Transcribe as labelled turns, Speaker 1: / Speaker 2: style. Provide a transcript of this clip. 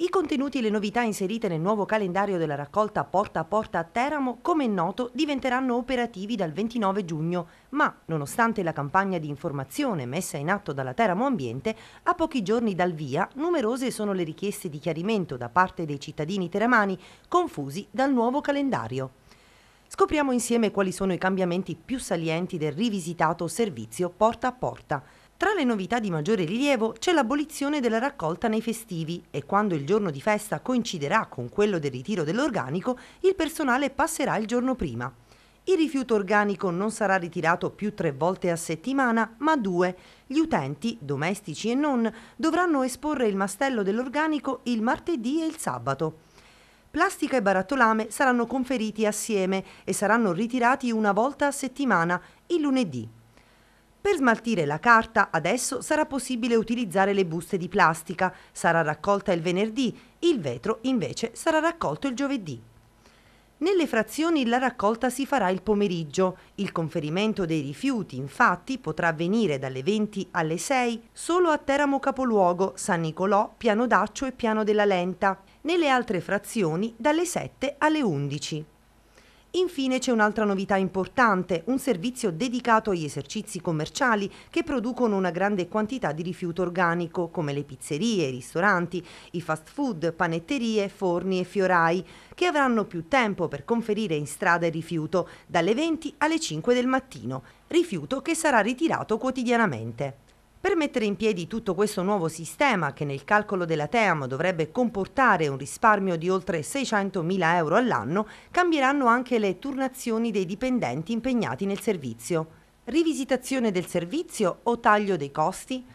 Speaker 1: I contenuti e le novità inserite nel nuovo calendario della raccolta Porta a Porta a Teramo, come è noto, diventeranno operativi dal 29 giugno, ma nonostante la campagna di informazione messa in atto dalla Teramo Ambiente, a pochi giorni dal via numerose sono le richieste di chiarimento da parte dei cittadini teramani confusi dal nuovo calendario. Scopriamo insieme quali sono i cambiamenti più salienti del rivisitato servizio Porta a Porta. Tra le novità di maggiore rilievo c'è l'abolizione della raccolta nei festivi e quando il giorno di festa coinciderà con quello del ritiro dell'organico, il personale passerà il giorno prima. Il rifiuto organico non sarà ritirato più tre volte a settimana, ma due. Gli utenti, domestici e non, dovranno esporre il mastello dell'organico il martedì e il sabato. Plastica e barattolame saranno conferiti assieme e saranno ritirati una volta a settimana, il lunedì. Per smaltire la carta adesso sarà possibile utilizzare le buste di plastica, sarà raccolta il venerdì, il vetro invece sarà raccolto il giovedì. Nelle frazioni la raccolta si farà il pomeriggio. Il conferimento dei rifiuti, infatti, potrà avvenire dalle 20 alle 6 solo a Teramo Capoluogo, San Nicolò, Piano d'Accio e Piano della Lenta. Nelle altre frazioni dalle 7 alle 11. Infine c'è un'altra novità importante, un servizio dedicato agli esercizi commerciali che producono una grande quantità di rifiuto organico come le pizzerie, i ristoranti, i fast food, panetterie, forni e fiorai, che avranno più tempo per conferire in strada il rifiuto dalle 20 alle 5 del mattino, rifiuto che sarà ritirato quotidianamente. Per mettere in piedi tutto questo nuovo sistema, che nel calcolo della TEAM dovrebbe comportare un risparmio di oltre 600.000 euro all'anno, cambieranno anche le turnazioni dei dipendenti impegnati nel servizio. Rivisitazione del servizio o taglio dei costi?